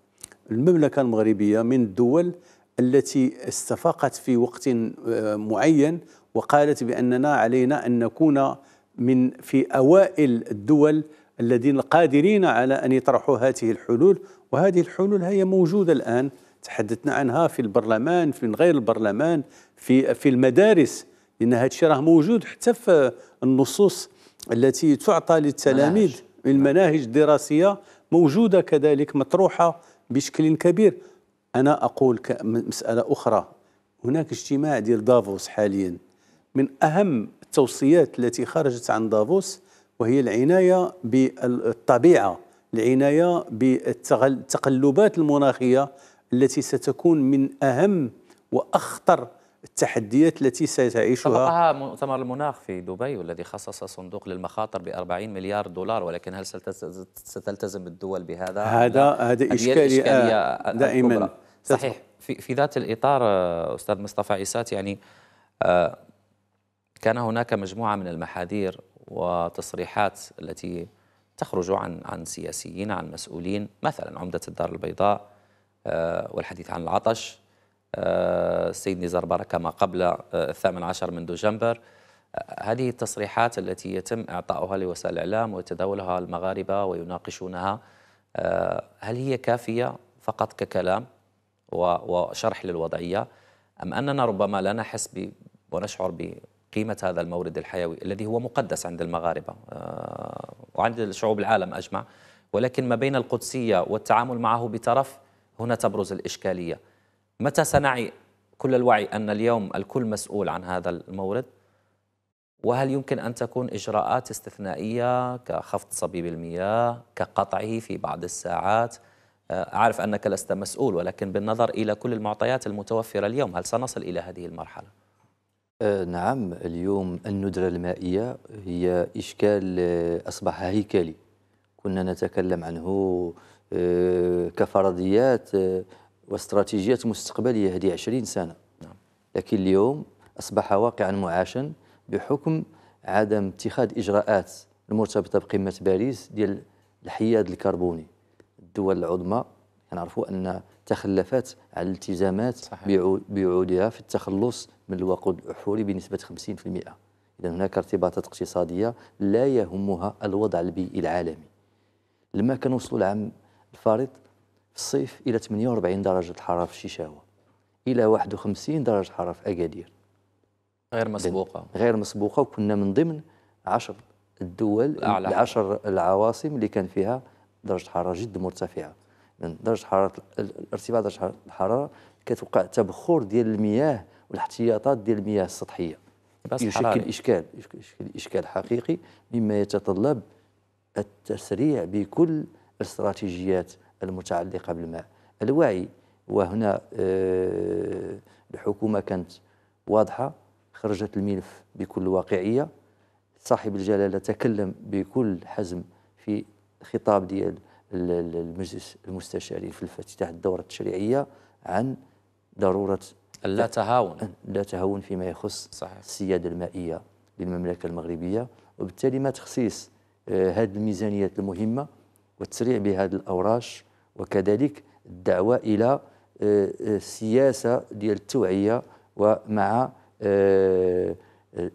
المملكه المغربيه من الدول التي استفاقت في وقت آه، معين وقالت باننا علينا ان نكون من في اوائل الدول الذين قادرين على ان يطرحوا هذه الحلول وهذه الحلول هي موجوده الان تحدثنا عنها في البرلمان في غير البرلمان في في المدارس لان هذا الشيء راه موجود حتى في النصوص التي تعطى للتلاميذ المناهج الدراسيه موجوده كذلك مطروحه بشكل كبير أنا أقول مسألة أخرى هناك اجتماع ديال دافوس حاليا من أهم التوصيات التي خرجت عن دافوس وهي العناية بالطبيعة العناية بالتقلبات المناخية التي ستكون من أهم وأخطر التحديات التي ستعيشها طبقها مؤتمر المناخ في دبي والذي خصص صندوق للمخاطر ب 40 مليار دولار ولكن هل ستلتزم الدول بهذا؟ هذا هذا آه، إشكالية, إشكالية دائما الكبرى. صحيح في, في ذات الإطار آه، أستاذ مصطفى عيسات يعني آه، كان هناك مجموعة من المحاذير وتصريحات التي تخرج عن عن سياسيين عن مسؤولين مثلا عمدة الدار البيضاء والحديث عن العطش السيد نزار بركة ما قبل آه، الثامن عشر من دجنبر آه، هذه التصريحات التي يتم إعطاؤها لوسائل الإعلام ويتداولها المغاربة ويناقشونها آه، هل هي كافية فقط ككلام وشرح للوضعية أم أننا ربما لا نحس ونشعر بقيمة هذا المورد الحيوي الذي هو مقدس عند المغاربة وعند شعوب العالم أجمع ولكن ما بين القدسية والتعامل معه بترف هنا تبرز الإشكالية متى سنعي كل الوعي أن اليوم الكل مسؤول عن هذا المورد وهل يمكن أن تكون إجراءات استثنائية كخفض صبيب المياه كقطعه في بعض الساعات آه، أعرف أنك لست مسؤول ولكن بالنظر إلى كل المعطيات المتوفرة اليوم هل سنصل إلى هذه المرحلة؟ آه، نعم اليوم الندرة المائية هي إشكال آه، أصبح هيكلي كنا نتكلم عنه كفرضيات واستراتيجيات مستقبلية هذه 20 سنة نعم. لكن اليوم أصبح واقعا معاشا بحكم عدم اتخاذ إجراءات المرتبطة بقمة باريس ديال الحياد الكربوني الدول العظمى كنعرفوا أن تخلفت على الالتزامات بعودها في التخلص من الوقود الأحفوري بنسبة 50% إذا هناك ارتباطات اقتصادية لا يهمها الوضع البيئي العالمي لما كنوصلوا العام الفارط في الصيف إلى 48 درجة الحرارة في الشيشاوة إلى 51 درجة الحرارة في أكادير غير مسبوقة غير مسبوقة وكنا من ضمن 10 الدول الأعلى. العشر العواصم اللي كان فيها درجة حرارة جد مرتفعة يعني درجة حرارة الارتفاع درجة الحرارة كتوقع تبخر ديال المياه والاحتياطات ديال المياه السطحية بس يشكل إشكال يشكل إشكال حقيقي مما يتطلب التسريع بكل استراتيجيات المتعلقة بالماء الوعي وهنا آه، الحكومة كانت واضحة خرجت الملف بكل واقعية صاحب الجلالة تكلم بكل حزم في خطاب ديال المجلس المستشاري في افتتاح الدورة التشريعية عن ضرورة اللا تهاون لا تهاون فيما يخص صحيح. السيادة المائية للمملكة المغربية وبالتالي ما تخصيص آه، هذه الميزانيات المهمة وتسريع بهذه الأوراش وكذلك الدعوه الى آه، آه، سياسه ديال التوعيه ومع آه،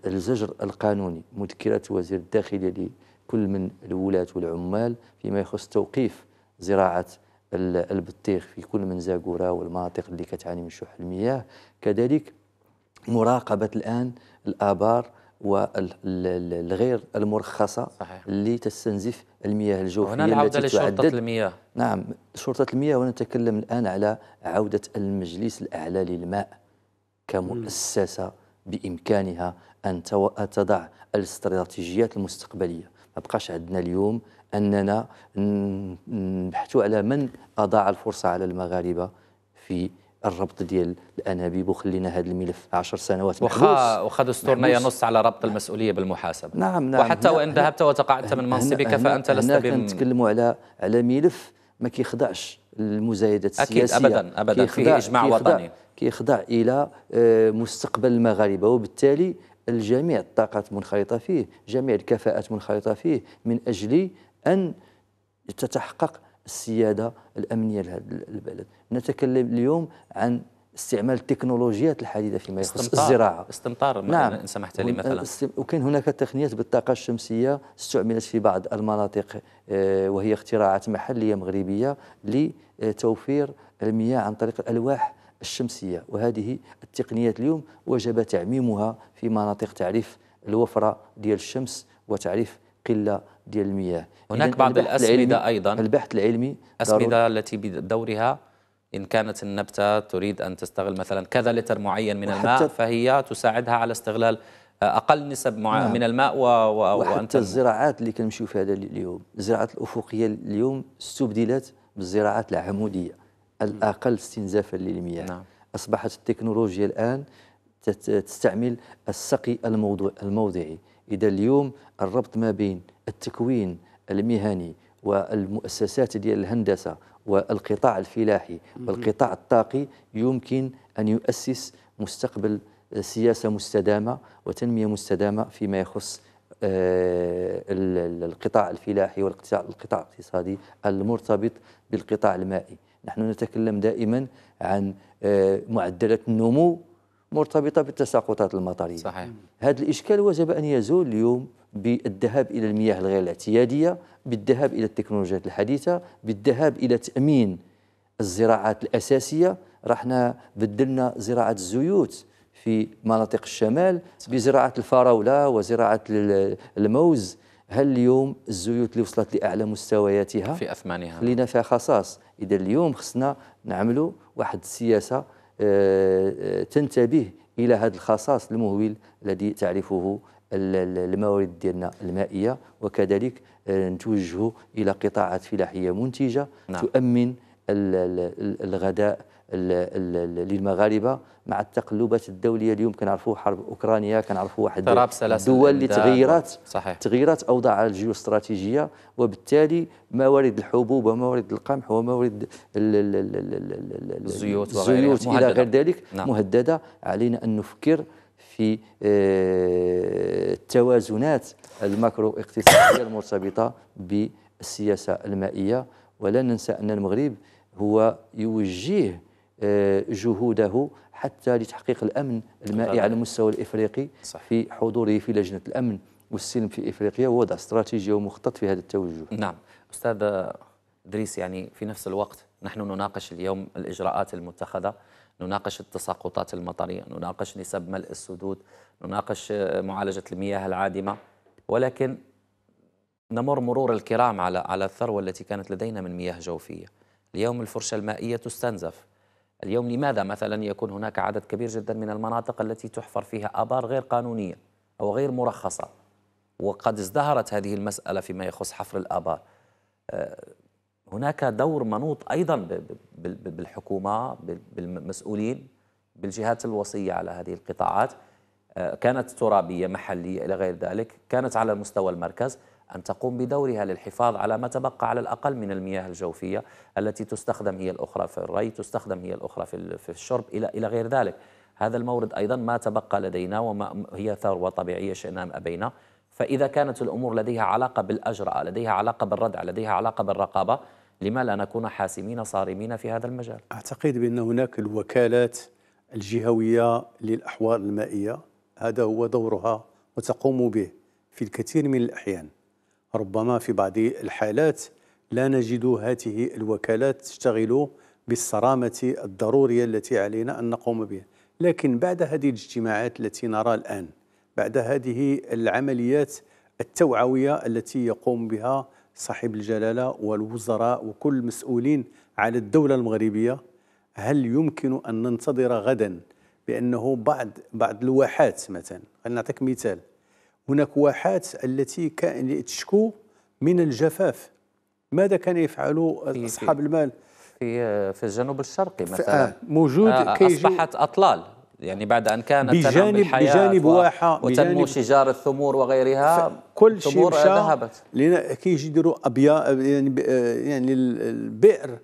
الزجر القانوني مذكره وزير الداخليه لكل من الولاة والعمال فيما يخص توقيف زراعه البطيخ في كل من زاكورا والمناطق اللي كتعاني من شح المياه كذلك مراقبه الان الابار والغير المرخصه صحيح. اللي تستنزف المياه الجوفية هنا العودة لشرطة المياه نعم شرطة المياه ونتكلم الآن على عودة المجلس الأعلى للماء كمؤسسة بإمكانها أن تضع الاستراتيجيات المستقبلية ما بقاش عندنا اليوم أننا نبحثوا على من أضاع الفرصة على المغاربة في الربط ديال الانابيب وخلينا هذا الملف 10 سنوات وخا وخا دستورنا ينص على ربط المسؤوليه بالمحاسبه نعم نعم وحتى وان ذهبت وتقاعدت من منصبك فانت لست هنا نتكلموا على على ملف ما كيخضعش للمزايدات السياسيه اكيد ابدا ابدا فيه اجماع وطني كيخضع الى آه، مستقبل المغاربه وبالتالي الجميع الطاقات منخرطه فيه جميع الكفاءات منخرطه فيه من اجل ان تتحقق السياده الامنيه لهذا البلد نتكلم اليوم عن استعمال التكنولوجيات الحديثه فيما يخص الزراعه استمطار نعم ان سمحت لي مثلا وكان هناك تقنيات بالطاقه الشمسيه استعملت في بعض المناطق آه، وهي اختراعات محليه مغربيه لتوفير المياه عن طريق الالواح الشمسيه وهذه التقنيات اليوم وجب تعميمها في مناطق تعريف الوفره ديال الشمس وتعريف قله ديال المياه هناك بعض الاسمده ايضا البحث العلمي اسمده التي بدورها إن كانت النبتة تريد أن تستغل مثلا كذا لتر معين من الماء فهي تساعدها على استغلال آه، أقل نسب نعم. من الماء و... و... وحتى وأنت الزراعات اللي كنمشيو فيها اليوم الزراعات الأفقية اليوم استبدلت بالزراعات العمودية الأقل استنزافا للمياه نعم. أصبحت التكنولوجيا الآن تستعمل السقي الموضوع الموضعي إذا اليوم الربط ما بين التكوين المهني والمؤسسات ديال الهندسة والقطاع الفلاحي والقطاع الطاقي يمكن أن يؤسس مستقبل سياسة مستدامة وتنمية مستدامة فيما يخص آه، القطاع الفلاحي والقطاع الاقتصادي المرتبط بالقطاع المائي نحن نتكلم دائما عن آه، معدلات النمو مرتبطه بالتساقطات المطريه صحيح هذا الاشكال وجب ان يزول اليوم بالذهاب الى المياه الغير الاعتياديه بالذهاب الى التكنولوجيات الحديثه بالذهاب الى تامين الزراعات الاساسيه رحنا بدلنا زراعه الزيوت في مناطق الشمال صحيح. بزراعه الفراوله وزراعه الموز هل اليوم الزيوت اللي وصلت لاعلى مستوياتها في اثمانها خلينا فيها خصاص اذا اليوم خصنا نعملوا واحد السياسه آه، آه، تنتبه الى هذا الخصاص المهول الذي تعرفه الموارد ديالنا المائيه وكذلك آه، نتوجه الى قطاعات فلاحيه منتجه نعم. تؤمن الغذاء للمغاربه مع التقلبات الدوليه اليوم كنعرفوا حرب اوكرانيا كنعرفوا واحد الدول اللي تغيرت صحيح. تغيرت اوضاعها الجيوستراتيجيه وبالتالي موارد الحبوب وموارد القمح وموارد الزيوت الزيوت الى غير ذلك نعم. مهدده علينا ان نفكر في التوازنات آه، الماكرو اقتصاديه المرتبطه بالسياسه المائيه ولا ننسى ان المغرب هو يوجه آه، جهوده حتى لتحقيق الامن المائي على المستوى الافريقي صح. في حضوره في لجنه الامن والسلم في افريقيا ووضع استراتيجيه ومخطط في هذا التوجه. نعم، استاذ ادريس يعني في نفس الوقت نحن نناقش اليوم الاجراءات المتخذه، نناقش التساقطات المطريه، نناقش نسب ملء السدود، نناقش معالجه المياه العادمه ولكن نمر مرور الكرام على على الثروه التي كانت لدينا من مياه جوفيه. اليوم الفرشه المائيه تستنزف، اليوم لماذا مثلا يكون هناك عدد كبير جدا من المناطق التي تحفر فيها آبار غير قانونية أو غير مرخصة وقد ازدهرت هذه المسألة فيما يخص حفر الآبار آه، هناك دور منوط أيضا بالحكومة بالمسؤولين بالجهات الوصية على هذه القطاعات آه، كانت ترابية محلية إلى غير ذلك كانت على مستوى المركز أن تقوم بدورها للحفاظ على ما تبقى على الأقل من المياه الجوفية التي تستخدم هي الأخرى في الري تستخدم هي الأخرى في الشرب إلى إلى غير ذلك هذا المورد أيضا ما تبقى لدينا وما هي ثروة طبيعية شئنا أم أبينا فإذا كانت الأمور لديها علاقة بالأجرأة لديها علاقة بالردع لديها علاقة بالرقابة لما لا نكون حاسمين صارمين في هذا المجال أعتقد بأن هناك الوكالات الجهوية للأحوال المائية هذا هو دورها وتقوم به في الكثير من الأحيان ربما في بعض الحالات لا نجد هذه الوكالات تشتغل بالصرامة الضرورية التي علينا أن نقوم بها لكن بعد هذه الاجتماعات التي نرى الآن بعد هذه العمليات التوعوية التي يقوم بها صاحب الجلالة والوزراء وكل المسؤولين على الدولة المغربية هل يمكن أن ننتظر غدا بأنه بعض بعض الواحات مثلا خلينا نعطيك مثال هناك واحات التي كان تشكو من الجفاف ماذا كان يفعل اصحاب المال في آه، في الجنوب الشرقي مثلا آه، موجود آه، اصبحت اطلال يعني بعد ان كانت بجانب بجانب واحه وتنمو شجار الثمور وغيرها كل شيء ذهبت كيجي يديروا ابيض يعني يعني البئر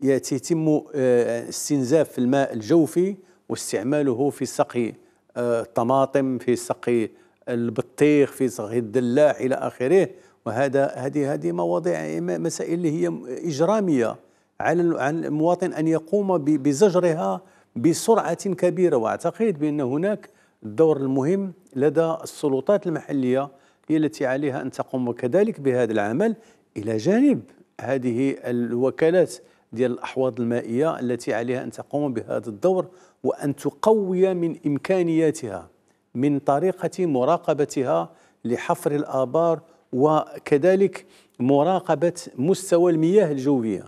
يتم استنزاف الماء الجوفي واستعماله في سقي الطماطم في سقي البطيخ في صغير الدلاح الى اخره وهذا هذه هذه مواضيع مسائل اللي هي اجراميه على على المواطن ان يقوم بزجرها بسرعه كبيره واعتقد بان هناك الدور المهم لدى السلطات المحليه هي التي عليها ان تقوم كذلك بهذا العمل الى جانب هذه الوكالات ديال الاحواض المائيه التي عليها ان تقوم بهذا الدور وان تقوي من امكانياتها من طريقه مراقبتها لحفر الابار وكذلك مراقبه مستوى المياه الجويه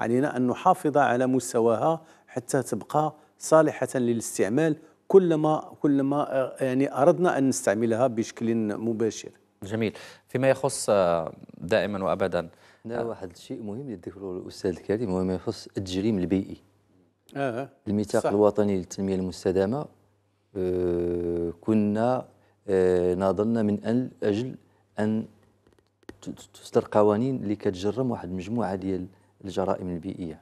علينا ان نحافظ على مستواها حتى تبقى صالحه للاستعمال كلما كلما آه، يعني اردنا ان نستعملها بشكل مباشر جميل فيما يخص آه، دائما وابدا هنا آه، واحد الشيء مهم يذكره الاستاذ الكريم وما يخص التجريم البيئي آه. الميثاق الوطني للتنميه المستدامه آه، كنا آه، ناضلنا من اجل ان تصدر قوانين اللي كتجرم واحد المجموعه ديال الجرائم البيئيه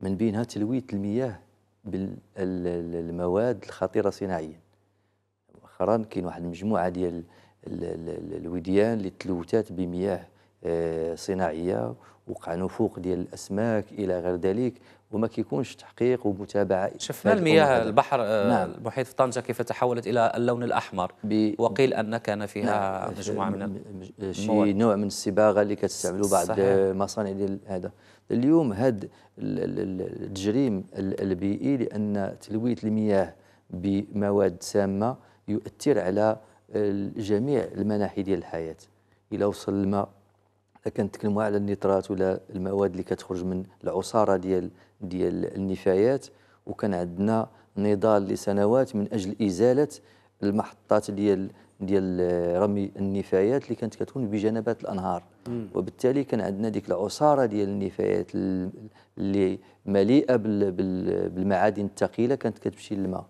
من بينها تلويث المياه بالمواد الخطيره صناعيا مؤخرا كاين واحد المجموعه ديال الوديان اللي تلوثات بمياه آه، صناعيه وقع نفوق ديال الاسماك الى غير ذلك وما كيكونش تحقيق ومتابعه شفنا المياه البحر آه، نعم. المحيط في طنجه كيف تحولت الى اللون الاحمر وقيل ان كان فيها نعم. مجموعه من شي نوع من الصباغه اللي كتستعملوا بعض المصانع ديال هذا اليوم هذا التجريم البيئي لان تلويه المياه بمواد سامه يؤثر على جميع المناحي ديال الحياه الى وصل الماء كنتكلموا على النيترات ولا المواد اللي كتخرج من العصاره ديال ديال النفايات وكان عندنا نضال لسنوات من اجل ازاله المحطات ديال ديال رمي النفايات اللي كانت كتكون بجنبات الانهار وبالتالي كان عندنا ديك العصاره ديال النفايات اللي مليئه بالمعادن الثقيله كانت كتمشي للماء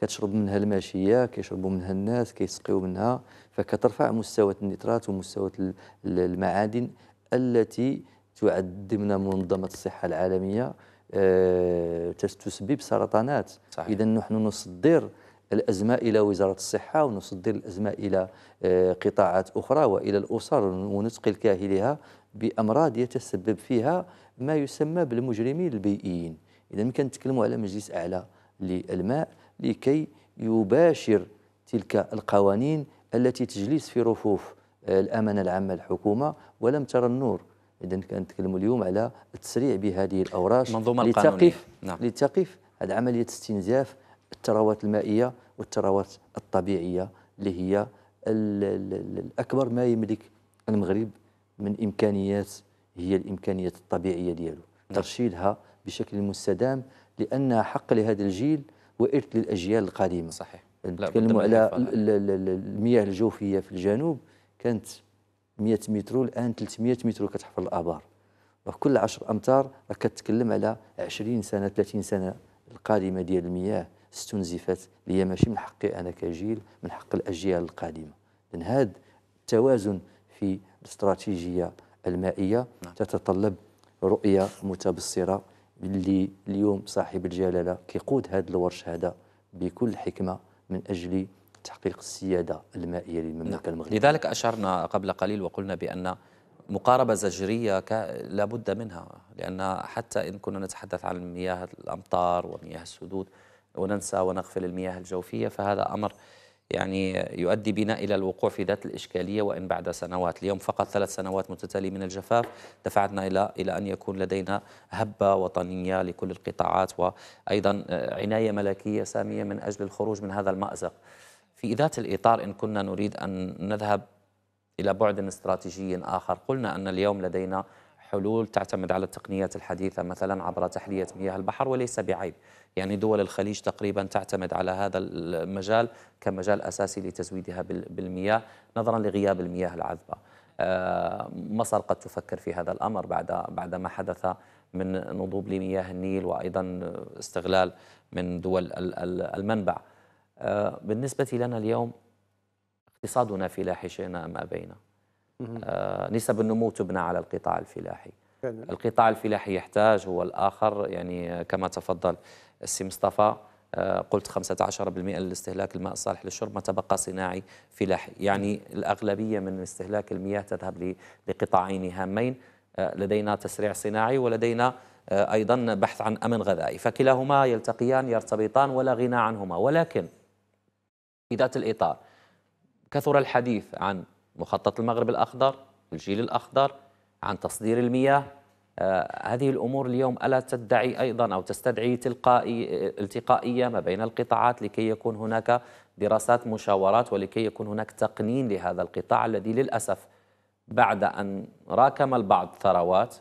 كتشرب منها الماشيه كيشربوا منها الناس كيسقيو منها فكترفع مستوى النترات ومستوى المعادن التي تعد من منظمه الصحه العالميه آه، تسبب سرطانات صحيح. اذا نحن نصدر الازمه الى وزاره الصحه ونصدر الازمه الى آه، قطاعات اخرى والى الاسر ونسقي الكاهلها بامراض يتسبب فيها ما يسمى بالمجرمين البيئيين اذا كنتكلموا على مجلس اعلى للماء لكي يباشر تلك القوانين التي تجلس في رفوف آه، الامانه العامه الحكومه ولم ترى النور اذا كنتكلموا اليوم على التسريع بهذه الاوراش المنظومه القانونيه لتقف نعم. لتقف عمليه استنزاف الثروات المائيه والثروات الطبيعيه اللي هي الاكبر ما يملك المغرب من امكانيات هي الامكانيات الطبيعيه ديالو نعم. ترشيدها بشكل مستدام لانها حق لهذا الجيل وارث للاجيال القادمه صحيح نتكلموا على المياه الجوفيه في الجنوب كانت 100 متر الان 300 متر كتحفر الابار كل 10 امتار راك كتكلم على 20 سنه 30 سنه القادمه ديال المياه استنزفت اللي هي ماشي من حقي انا كجيل من حق الاجيال القادمه لان هذا التوازن في الاستراتيجيه المائيه نعم. تتطلب رؤيه متبصره اللي اليوم صاحب الجلاله كيقود هذا الورش هذا بكل حكمه من اجل تحقيق السيادة المائية للمملكة نعم. المغربية لذلك أشرنا قبل قليل وقلنا بأن مقاربة زجرية لا بد منها لأن حتى إن كنا نتحدث عن مياه الأمطار ومياه السدود وننسى ونغفل المياه الجوفية فهذا أمر يعني يؤدي بنا إلى الوقوع في ذات الإشكالية وإن بعد سنوات اليوم فقط ثلاث سنوات متتالية من الجفاف دفعتنا إلى إلى أن يكون لدينا هبة وطنية لكل القطاعات وأيضا عناية ملكية سامية من أجل الخروج من هذا المأزق في ذات الإطار إن كنا نريد أن نذهب إلى بعد استراتيجي آخر قلنا أن اليوم لدينا حلول تعتمد على التقنيات الحديثة مثلا عبر تحلية مياه البحر وليس بعيب يعني دول الخليج تقريبا تعتمد على هذا المجال كمجال أساسي لتزويدها بالمياه نظرا لغياب المياه العذبة آه، مصر قد تفكر في هذا الأمر بعد بعد ما حدث من نضوب لمياه النيل وأيضا استغلال من دول المنبع آه، بالنسبة لنا اليوم اقتصادنا فلاحي شئنا ما بين آه، نسب النمو تبنى على القطاع الفلاحي القطاع الفلاحي يحتاج هو الآخر يعني كما تفضل السي مصطفى آه، قلت 15% للاستهلاك الماء الصالح للشرب ما تبقى صناعي فلاحي يعني الأغلبية من استهلاك المياه تذهب لقطاعين هامين لدينا تسريع صناعي ولدينا أيضا بحث عن أمن غذائي فكلاهما يلتقيان يرتبطان ولا غنى عنهما ولكن في ذات الإطار كثر الحديث عن مخطط المغرب الأخضر الجيل الأخضر عن تصدير المياه آه هذه الأمور اليوم ألا تدعي أيضا أو تستدعي تلقائي التقائية ما بين القطاعات لكي يكون هناك دراسات مشاورات ولكي يكون هناك تقنين لهذا القطاع الذي للأسف بعد أن راكم البعض ثروات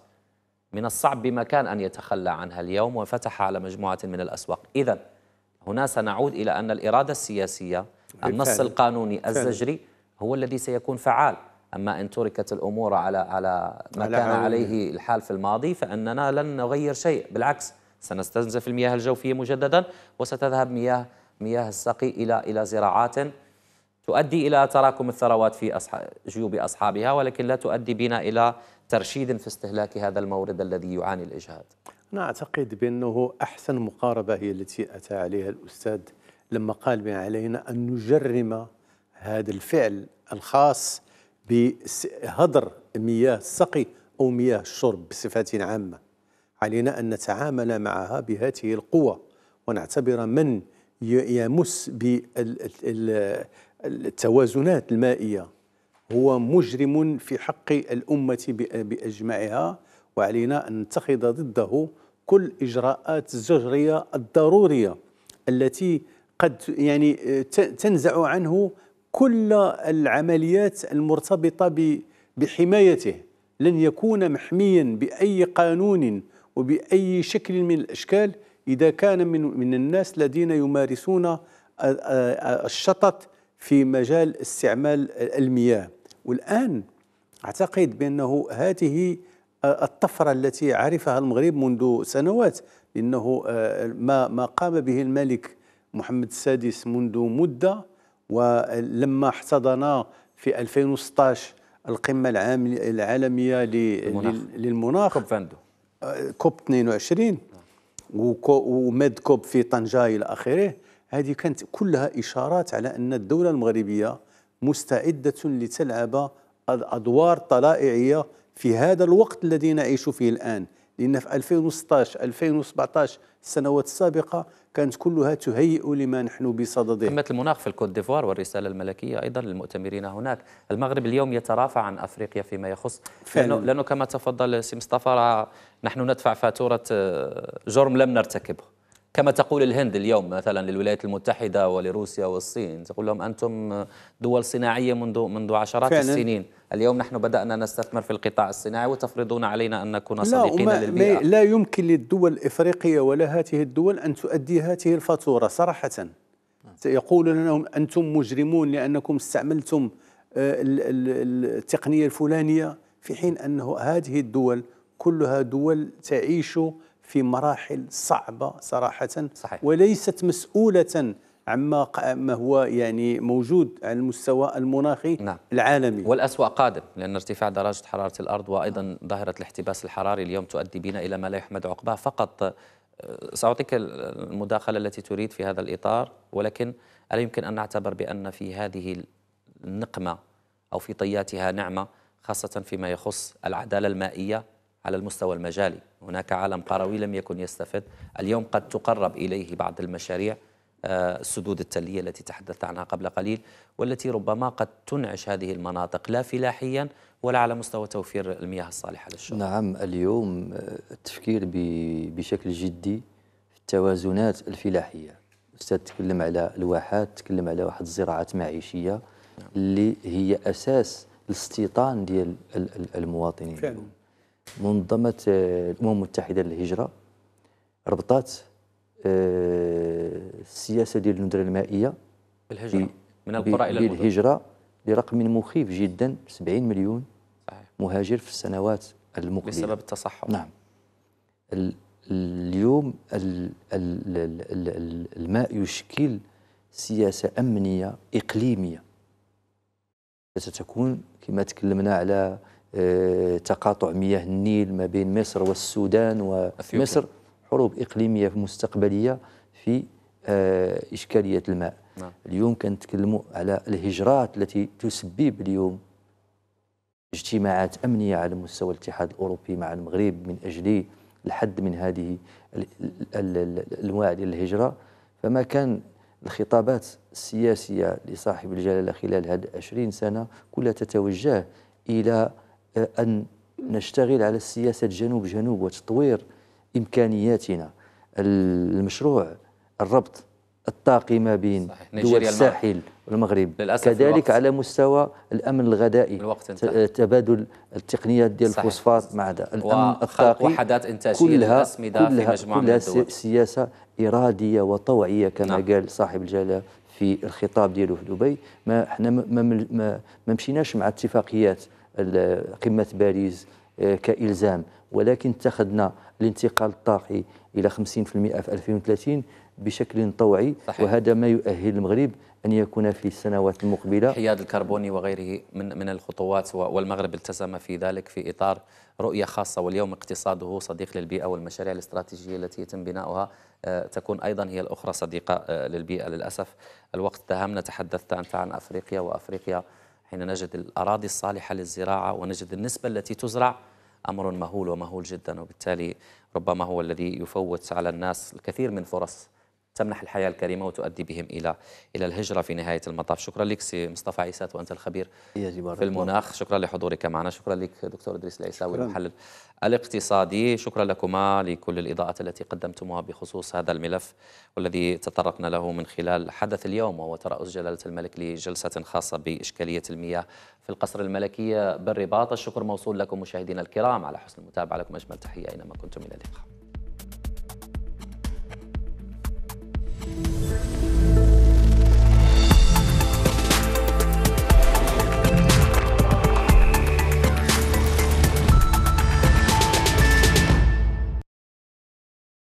من الصعب بمكان أن يتخلى عنها اليوم وفتح على مجموعة من الأسواق إذا هنا سنعود إلى أن الإرادة السياسية النص القانوني الزجري هو الذي سيكون فعال أما إن تركت الأمور على على ما على كان عليه الحال في الماضي فإننا لن نغير شيء بالعكس سنستنزف المياه الجوفية مجددا وستذهب مياه مياه السقي إلى إلى زراعات تؤدي إلى تراكم الثروات في جيوب أصحابها ولكن لا تؤدي بنا إلى ترشيد في استهلاك هذا المورد الذي يعاني الإجهاد نعتقد بأنه أحسن مقاربة هي التي أتى عليها الأستاذ لما قال بأن علينا أن نجرم هذا الفعل الخاص بهدر مياه السقي أو مياه الشرب بصفة عامة علينا أن نتعامل معها بهذه القوة ونعتبر من يمس بالتوازنات المائية هو مجرم في حق الأمة بأجمعها وعلينا أن نتخذ ضده كل إجراءات الزجريه الضرورية التي قد يعني تنزع عنه كل العمليات المرتبطة بحمايته لن يكون محميا بأي قانون وبأي شكل من الأشكال إذا كان من, من الناس الذين يمارسون الشطط في مجال استعمال المياه والآن أعتقد بأنه هذه الطفرة التي عرفها المغرب منذ سنوات لأنه آه، ما ما قام به الملك محمد السادس منذ مدة ولما احتضن في 2016 القمة العالمية للمناخ كوب فاندو آه، كوب 22 ومد كوب في طنجة إلى آخره هذه كانت كلها إشارات على أن الدولة المغربية مستعدة لتلعب أدوار طلائعية في هذا الوقت الذي نعيش فيه الآن لأن في 2016 2017 السنوات السابقة كانت كلها تهيئ لما نحن بصدده قمة المناخ في الكوت ديفوار والرسالة الملكية أيضا للمؤتمرين هناك المغرب اليوم يترافع عن أفريقيا فيما يخص لأنه, لأنه كما تفضل سي مصطفى نحن ندفع فاتورة آه، جرم لم نرتكبه كما تقول الهند اليوم مثلا للولايات المتحدة ولروسيا والصين تقول لهم أنتم دول صناعية منذ منذ عشرات فعلا. السنين اليوم نحن بدأنا نستثمر في القطاع الصناعي وتفرضون علينا أن نكون صديقين لا للبيئة لا يمكن للدول الإفريقية ولا هذه الدول أن تؤدي هذه الفاتورة صراحة سيقول لهم أنتم مجرمون لأنكم استعملتم آه، التقنية الفلانية في حين أنه هذه الدول كلها دول تعيش في مراحل صعبة صراحة صحيح. وليست مسؤولة عما ما هو يعني موجود على المستوى المناخي نعم. العالمي والأسوأ قادم لأن ارتفاع درجة حرارة الأرض وأيضا ظاهرة الاحتباس الحراري اليوم تؤدي بنا إلى ما لا يحمد عقباه فقط أه، سأعطيك المداخلة التي تريد في هذا الإطار ولكن ألا يمكن أن نعتبر بأن في هذه النقمة أو في طياتها نعمة خاصة فيما يخص العدالة المائية على المستوى المجالي هناك عالم قروي لم يكن يستفد اليوم قد تقرب إليه بعض المشاريع آه، السدود التلية التي تحدثت عنها قبل قليل والتي ربما قد تنعش هذه المناطق لا فلاحيا ولا على مستوى توفير المياه الصالحة للشرب نعم اليوم آه، التفكير بشكل جدي في التوازنات الفلاحية أستاذ تكلم على الواحات تكلم على واحد الزراعات معيشية نعم. اللي هي أساس الاستيطان ديال المواطنين فعلا. منظمة الأمم المتحدة للهجرة ربطات آه، السياسة ديال الندرة المائية الهجرة من القرى إلى المدن الهجرة برقم مخيف جدا 70 مليون مهاجر في السنوات المقبلة بسبب التصحر نعم اليوم الماء يشكل سياسة أمنية إقليمية ستكون كما تكلمنا على آه، تقاطع مياه النيل ما بين مصر والسودان ومصر حروب إقليمية مستقبلية في آه، إشكالية الماء نعم. اليوم كنتكلموا على الهجرات التي تسبب اليوم اجتماعات أمنية على مستوى الاتحاد الأوروبي مع المغرب من أجل الحد من هذه الأنواع ديال الهجرة فما كان الخطابات السياسية لصاحب الجلالة خلال هذه 20 سنة كلها تتوجه إلى أن نشتغل على السياسة جنوب جنوب وتطوير إمكانياتنا المشروع الربط الطاقي ما بين صحيح. دول الساحل والمغرب كذلك الوقت. على مستوى الامن الغذائي الوقت تبادل التقنيات ديال الفوسفات مع دا. الامن الطاقي وحدات انتاجيه كلها كلها, في مجموعه كلها من الدول. سياسه اراديه وطوعيه كما نعم. قال صاحب الجلاله في الخطاب ديالو في دبي ما حنا ما, ما, ما مشيناش مع اتفاقيات قمة باريس آه، كإلزام ولكن اتخذنا الانتقال الطاقي إلى 50% في 2030 بشكل طوعي صحيح. وهذا ما يؤهل المغرب ان يكون في السنوات المقبله الحياد الكربوني وغيره من من الخطوات والمغرب التزم في ذلك في اطار رؤيه خاصه واليوم اقتصاده صديق للبيئه والمشاريع الاستراتيجيه التي يتم بناؤها آه، تكون ايضا هي الاخرى صديقه آه، للبيئه للاسف الوقت داهمنا تحدثت انت عن افريقيا وافريقيا حين نجد الأراضي الصالحة للزراعة ونجد النسبة التي تزرع أمر مهول ومهول جدا وبالتالي ربما هو الذي يفوت على الناس الكثير من فرص تمنح الحياة الكريمة وتؤدي بهم إلى إلى الهجرة في نهاية المطاف شكرا لك سي مصطفى عيسات وأنت الخبير في المناخ شكرا لحضورك معنا شكرا لك دكتور إدريس العيساوي المحلل الاقتصادي شكرا لكما لكل الإضاءات التي قدمتموها بخصوص هذا الملف والذي تطرقنا له من خلال حدث اليوم وهو ترأس جلالة الملك لجلسة خاصة بإشكالية المياه في القصر الملكي بالرباط الشكر موصول لكم مشاهدينا الكرام على حسن المتابعة لكم أجمل تحية أينما كنتم إلى اللقاء Música